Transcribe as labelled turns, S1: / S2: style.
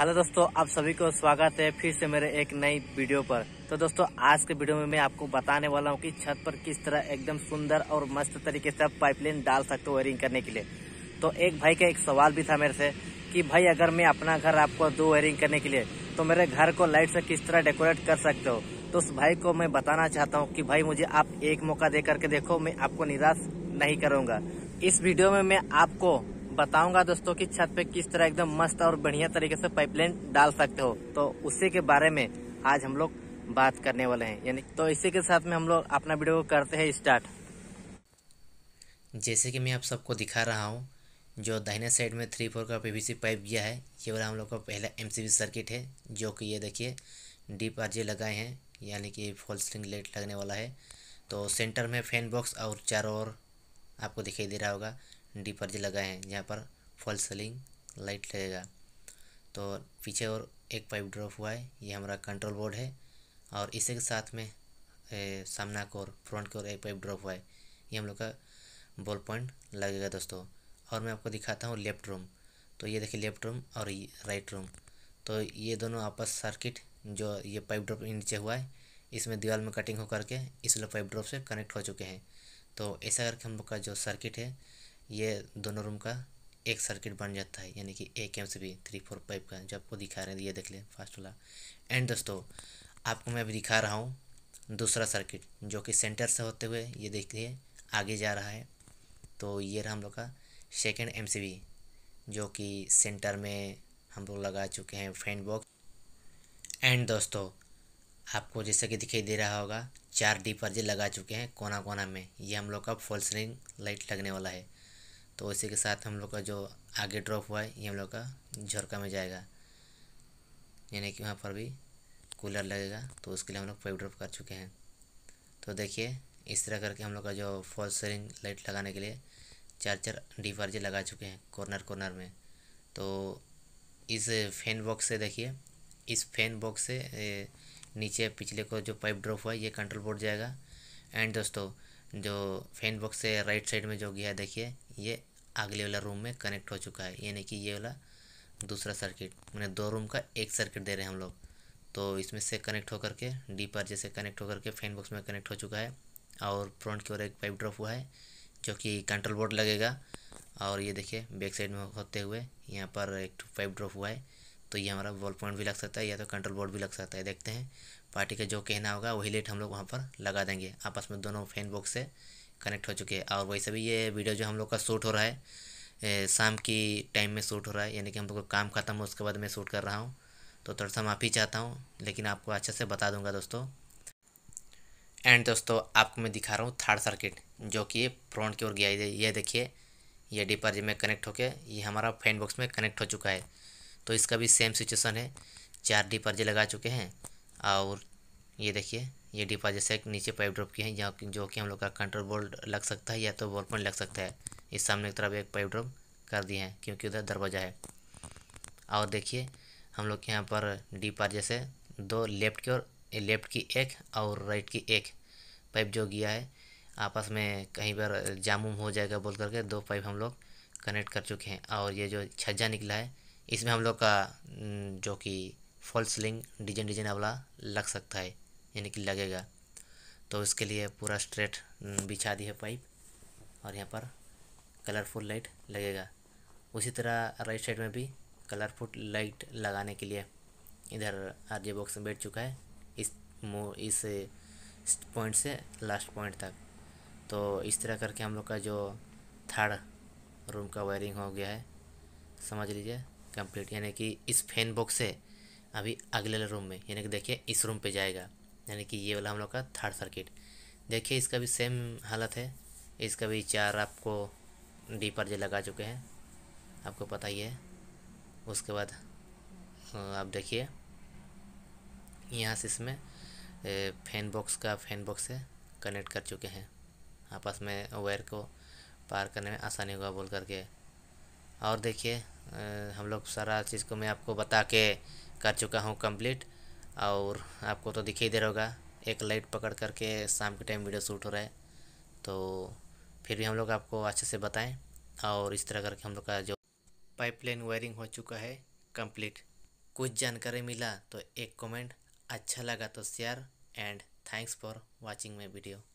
S1: hello दोस्तों आप सभी को स्वागत है फिर से मेरे एक नई वीडियो पर तो दोस्तों आज के वीडियो में मैं आपको बताने वाला हूँ कि छत पर किस तरह एकदम सुंदर और मस्त तरीके से आप पाइपलाइन डाल सकते हो वायरिंग करने के लिए तो एक भाई का एक सवाल भी था मेरे से कि भाई अगर मैं अपना घर आपको दो वायरिंग करने के लिए तो मेरे घर को लाइट से किस तरह डेकोरेट कर सकते हो तो उस भाई को मैं बताना चाहता हूँ की भाई मुझे आप एक मौका दे करके देखो मैं आपको निराश नहीं करूँगा इस वीडियो में मैं आपको बताऊंगा दोस्तों कि छत पे किस तरह एकदम मस्त और बढ़िया तरीके से पाइपलाइन डाल सकते हो तो उसी के बारे में आज हम लोग बात करने वाले हैं यानी तो इसी के साथ में हम लोग अपना वीडियो करते हैं स्टार्ट
S2: जैसे कि मैं आप सबको दिखा रहा हूँ जो दाहिने साइड में थ्री फोर का पीवीसी पाइप गया है ये वाला हम लोग का पहला एम सर्किट है जो कि ये देखिए डीप आर लगाए हैं यानी कि फॉल स्ट्रिंग लेट लगने वाला है तो सेंटर में फैन बॉक्स और चारों ओर आपको दिखाई दे रहा होगा डी जी लगाए हैं जहाँ पर फॉल सेलिंग लाइट लगेगा तो पीछे और एक पाइप ड्रॉप हुआ है ये हमारा कंट्रोल बोर्ड है और इसी के साथ में ए, सामना को और फ्रंट की ओर एक पाइप ड्रॉप हुआ है ये हम लोग का बॉल पॉइंट लगेगा दोस्तों और मैं आपको दिखाता हूँ लेफ्ट रूम तो ये देखिए लेफ्ट रूम और राइट रूम तो ये दोनों आपस सर्किट जो ये पाइप ड्रॉप नीचे हुआ है इसमें दीवार में कटिंग होकर के इस पाइप ड्रॉप से कनेक्ट हो चुके हैं तो ऐसा करके हम लोग का जो सर्किट है ये दोनों रूम का एक सर्किट बन जाता है यानी कि एक M C B three four five का जो आपको दिखा रहे हैं ये देख लें फास्ट वाला एंड दोस्तों आपको मैं अभी दिखा रहा हूँ दूसरा सर्किट जो कि सेंटर से होते हुए ये देखिए आगे जा रहा है तो ये रहा हम लोग का सेकेंड एम सी बी जो कि सेंटर में हम लोग लगा चुके हैं फैन बॉक्स एंड दोस्तों आपको जैसे कि दिखाई दे रहा होगा चार डी पर्जे लगा चुके हैं कोना कोना में ये हम लोग का फॉल लाइट लगने वाला है तो इसी के साथ हम लोग का जो आगे ड्रॉप हुआ है ये हम लोग का झरका में जाएगा यानी कि वहाँ पर भी कूलर लगेगा तो उसके लिए हम लोग पाइप ड्रॉप कर चुके हैं तो देखिए इस तरह करके हम लोग का जो फॉल सेरिंग लाइट लगाने के लिए चार चार डिफर्जर लगा चुके हैं कॉर्नर कॉर्नर में तो इस फैन बॉक्स से देखिए इस फैन बॉक्स से नीचे पिछले को जो पाइप ड्रॉप हुआ ये कंट्रोल बोर्ड जाएगा एंड दोस्तों जो फैन बॉक्स से राइट साइड में जो गया देखिए ये अगले वाला रूम में कनेक्ट हो चुका है यानी कि ये वाला दूसरा सर्किट मैंने दो रूम का एक सर्किट दे रहे हैं हम लोग तो इसमें से कनेक्ट होकर के डी पर जैसे कनेक्ट होकर के फैन बॉक्स में कनेक्ट हो चुका है और फ्रंट की ओर एक पाइप ड्रॉप हुआ है जो कि कंट्रोल बोर्ड लगेगा और ये देखिए बैक साइड में होते हुए यहाँ पर एक पाइप ड्रॉप हुआ है तो ये हमारा वॉल पॉइंट भी लग सकता है या तो कंट्रोल बोर्ड भी लग सकता है देखते हैं पार्टी का जो कहना होगा वही लेट हम लोग वहाँ पर लगा देंगे आपस में दोनों फैन बॉक्स से कनेक्ट हो चुके हैं और वैसे भी ये वीडियो जो हम लोग का शूट हो रहा है शाम की टाइम में शूट हो रहा है यानी कि हम लोग का काम ख़त्म हो उसके बाद मैं शूट कर रहा हूँ तो थोड़ा सा माफ़ी चाहता हूँ लेकिन आपको अच्छे से बता दूँगा दोस्तों एंड दोस्तों आपको मैं दिखा रहा हूँ थर्ड सर्किट जो कि फ्रंट की ओर गया ये देखिए ये डिपर में कनेक्ट होके ये हमारा फैन बॉक्स में कनेक्ट हो चुका है तो इसका भी सेम सिचुएसन है चार जी लगा चुके हैं और ये देखिए ये डिपा जैसे नीचे पाइप ड्रॉप की है जहाँ जो कि हम लोग का कंट्रोल बोल्ट लग सकता है या तो बॉल पॉइंट लग सकता है इस सामने की तरफ एक पाइप ड्रॉप कर दिए हैं क्योंकि उधर दरवाज़ा है और देखिए हम लोग के यहाँ पर डी पार जैसे दो लेफ्ट की और लेफ्ट की एक और राइट की एक पाइप जो गया है आपस में कहीं पर जाम हो जाएगा बोल करके दो पाइप हम लोग कनेक्ट कर चुके हैं और ये जो छज्जा निकला है इसमें हम लोग का जो कि फॉल्स लिंग डिजाइन डिजाइन वाला लग सकता है यानी कि लगेगा तो इसके लिए पूरा स्ट्रेट बिछा दी है पाइप और यहाँ पर कलरफुल लाइट लगेगा उसी तरह राइट साइड में भी कलरफुल लाइट लगाने के लिए इधर आरजे बॉक्स में बैठ चुका है इस मो इस पॉइंट से लास्ट पॉइंट तक तो इस तरह करके हम लोग का जो थर्ड रूम का वायरिंग हो गया है समझ लीजिए कंप्लीट यानी कि इस फैन बॉक्स से अभी अगले रूम में यानी कि देखिए इस रूम पे जाएगा यानी कि ये वाला हम लोग का थर्ड सर्किट देखिए इसका भी सेम हालत है इसका भी चार आपको डी पर जे लगा चुके हैं आपको पता ही है उसके बाद हाँ, आप देखिए यहाँ से इसमें फैन बॉक्स का फैन बॉक्स से कनेक्ट कर चुके हैं आपस में वायर को पार करने में आसानी होगा बोल करके और देखिए हम लोग सारा चीज़ को मैं आपको बता के कर चुका हूँ कंप्लीट और आपको तो दिखाई दे रहा होगा एक लाइट पकड़ करके शाम के टाइम वीडियो शूट हो रहा है तो फिर भी हम लोग आपको अच्छे से बताएं और इस तरह करके हम लोग का जो पाइपलाइन वायरिंग हो चुका है कंप्लीट कुछ जानकारी मिला तो एक कमेंट अच्छा लगा तो share and thanks for watching my video